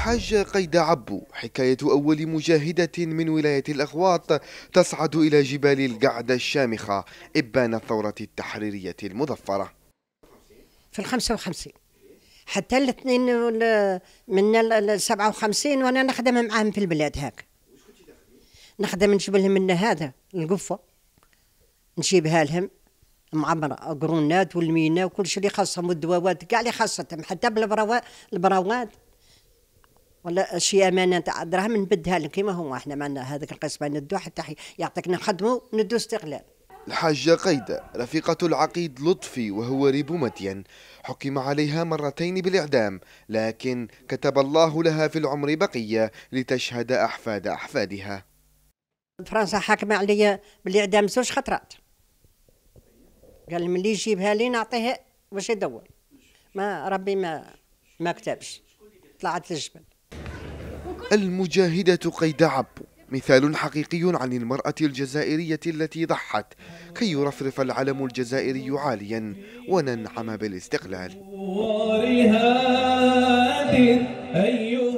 الحاج قيد عبو حكاية أول مجاهدة من ولاية الأغواط تصعد إلى جبال القعدة الشامخة إبان الثورة التحريرية المظفرة في الخمسة وخمسين حتى الاثنين من السبعة وخمسين وأنا نخدم معاهم في البلاد هاك نخدم نجيب لهم من هذا القفة نجيبها لهم معمرة قرونات والمينا وكل شيء اللي خاصهم والدواوات كاع اللي خاصتهم حتى بالبراوات ولا شي امانه نتاع دراهم نبدها لك كيما هو احنا معنا هذاك القسمه ندو حتى يعطيك نخدمو ندو استقلال الحاجة قيدة رفيقة العقيد لطفي وهو ريب مدين حكم عليها مرتين بالإعدام لكن كتب الله لها في العمر بقية لتشهد أحفاد أحفادها فرنسا حاكمة عليا بالإعدام زوج خطرات قال ملي يجيبها لي نعطيها باش يدور ما ربي ما ما كتبش طلعت للجبل المجاهدة قيد عبو مثال حقيقي عن المرأة الجزائرية التي ضحت كي يرفرف العلم الجزائري عاليا وننعم بالاستقلال